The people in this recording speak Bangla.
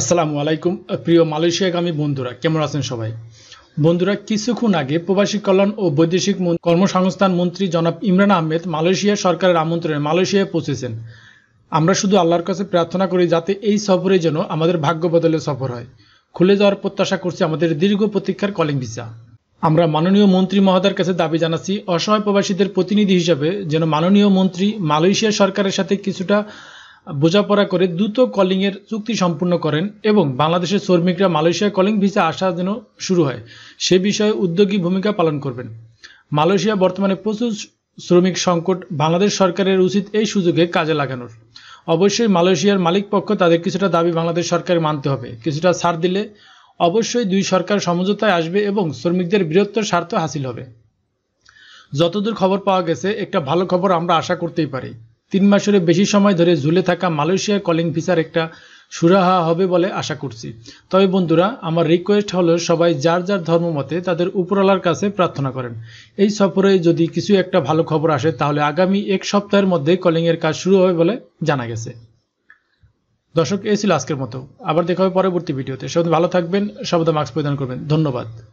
আসসালামু আলাইকুম প্রিয় মালয়েশিয়াগামী বন্ধুরা কেমন আছেন সবাই বন্ধুরা কিছুক্ষণ আগে প্রবাসী কল্যাণ ও বৈদেশিক কর্মসংস্থান মন্ত্রী জনাব ইমরান আহমেদ মালয়েশিয়া সরকারের আমন্ত্রণে মালয়েশিয়ায় পৌঁছেছেন আমরা শুধু আল্লাহর কাছে প্রার্থনা করি যাতে এই সফরে যেন আমাদের ভাগ্য বদলে সফর হয় খুলে যাওয়ার প্রত্যাশা করছি আমাদের দীর্ঘ প্রতীক্ষার কলিং ভিসা আমরা মাননীয় মন্ত্রী মহোদয়ের কাছে দাবি জানাচ্ছি অসহায় প্রবাসীদের প্রতিনিধি হিসাবে যেন মাননীয় মন্ত্রী মালয়েশিয়া সরকারের সাথে কিছুটা বোঝাপড়া করে দ্রুত কলিংয়ের চুক্তি সম্পূর্ণ করেন এবং বাংলাদেশের শ্রমিকরা মালয়েশিয়া কলিং ভিসা আসার জন্য শুরু হয় সে বিষয়ে উদ্যোগী ভূমিকা পালন করবেন মালয়েশিয়া বর্তমানে প্রচুর শ্রমিক সংকট বাংলাদেশ সরকারের উচিত এই সুযোগে কাজে লাগানোর অবশ্যই মালয়েশিয়ার মালিক পক্ষ তাদের কিছুটা দাবি বাংলাদেশ সরকার মানতে হবে কিছুটা ছাড় দিলে অবশ্যই দুই সরকার সমঝোতায় আসবে এবং শ্রমিকদের বৃহত্তর স্বার্থ হাসিল হবে যতদূর খবর পাওয়া গেছে একটা ভালো খবর আমরা আশা করতেই পারি তিন মাসের বেশি সময় ধরে ঝুলে থাকা মালয়েশিয়ার কলিং ভিসার একটা সুরাহা হবে বলে আশা করছি তবে বন্ধুরা আমার রিকোয়েস্ট হলো সবাই যার যার ধর্ম মতে তাদের উপরওয়ালার কাছে প্রার্থনা করেন এই সফরে যদি কিছু একটা ভালো খবর আসে তাহলে আগামী এক সপ্তাহের মধ্যে কলিংয়ের কাজ শুরু হবে বলে জানা গেছে দর্শক এ ছিল আজকের মতো আবার দেখা হবে পরবর্তী ভিডিওতে সবাই ভালো থাকবেন সবদা মাস্ক পরিধান করবেন ধন্যবাদ